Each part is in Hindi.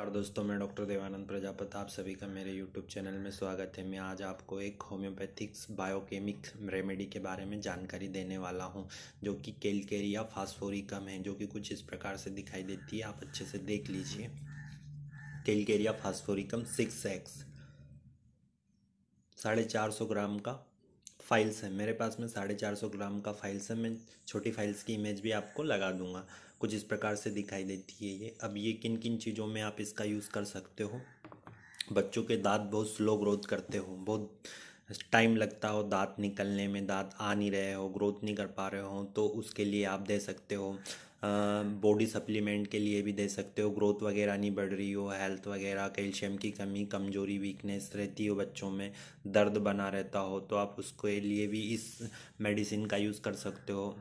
नमस्कार दोस्तों मैं डॉक्टर देवानंद प्रजापत आप सभी का मेरे यूट्यूब चैनल में स्वागत है मैं आज आपको एक होम्योपैथिक्स बायोकेमिक रेमेडी के बारे में जानकारी देने वाला हूं जो कि केलकेरिया फास्फोरिकम है जो कि कुछ इस प्रकार से दिखाई देती है आप अच्छे से देख लीजिए केलकेरिया फास्फोरिकम सिक्स एक्स साढ़े चार सौ ग्राम का फाइल्स हैं मेरे पास में साढ़े चार सौ ग्राम का फाइल्स है मैं छोटी फाइल्स की इमेज भी आपको लगा दूंगा कुछ इस प्रकार से दिखाई देती है ये अब ये किन किन चीज़ों में आप इसका यूज़ कर सकते हो बच्चों के दांत बहुत स्लो ग्रोथ करते हो बहुत टाइम लगता हो दांत निकलने में दांत आ नहीं रहे हो ग्रोथ नहीं कर पा रहे हो तो उसके लिए आप दे सकते हो बॉडी सप्लीमेंट के लिए भी दे सकते हो ग्रोथ वगैरह नहीं बढ़ रही हो हेल्थ वगैरह कैल्शियम की कमी कमजोरी वीकनेस रहती हो बच्चों में दर्द बना रहता हो तो आप उसके लिए भी इस मेडिसिन का यूज़ कर सकते हो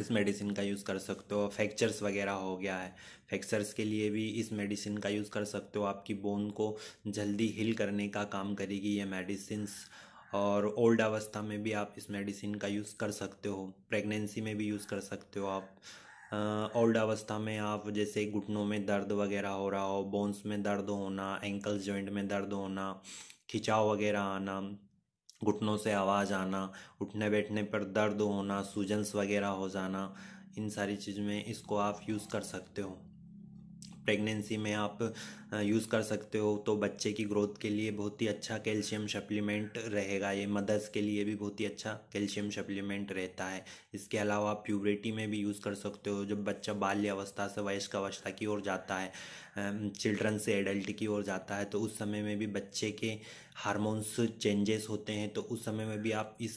इस मेडिसिन का यूज़ कर सकते हो फ्रैक्चर्स वगैरह हो गया है फ्रैक्चर्स के लिए भी इस मेडिसिन का यूज़ कर सकते हो आपकी बोन को जल्दी हिल करने का काम करेगी ये मेडिसिन और ओल्ड अवस्था में भी आप इस मेडिसिन का यूज़ कर सकते हो प्रेगनेंसी में भी यूज़ कर सकते हो आप ओल्ड अवस्था में आप जैसे घुटनों में दर्द वगैरह हो रहा हो बोन्स में दर्द होना एंकल जॉइंट में दर्द होना खिंचाव वगैरह आना घुटनों से आवाज़ आना उठने बैठने पर दर्द होना सूजन्स वगैरह हो जाना इन सारी चीज़ में इसको आप यूज़ कर सकते हो प्रेगनेंसी में आप यूज़ कर सकते हो तो बच्चे की ग्रोथ के लिए बहुत ही अच्छा कैल्शियम सप्लीमेंट रहेगा ये मदर्स के लिए भी बहुत ही अच्छा कैल्शियम सप्लीमेंट रहता है इसके अलावा आप प्यूबरिटी में भी यूज़ कर सकते हो जब बच्चा बाल्य अवस्था से वयस्क अवस्था की ओर जाता है चिल्ड्रन से एडल्ट की ओर जाता है तो उस समय में भी बच्चे के हारमोन्स चेंजेस होते हैं तो उस समय में भी आप इस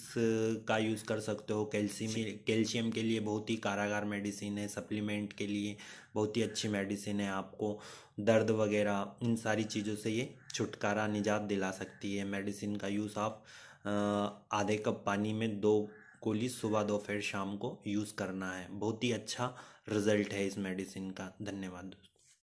का यूज़ कर सकते हो कैल्शियम कैल्शियम के लिए बहुत ही कारागार मेडिसिन है सप्लीमेंट के लिए बहुत ही अच्छी मेडिसिन है आपको दर्द वगैरह इन सारी चीज़ों से ये छुटकारा निजात दिला सकती है मेडिसिन का यूज़ आप आधे कप पानी में दो गोली सुबह दोपहर शाम को यूज़ करना है बहुत ही अच्छा रिजल्ट है इस मेडिसिन का धन्यवाद दोस्तों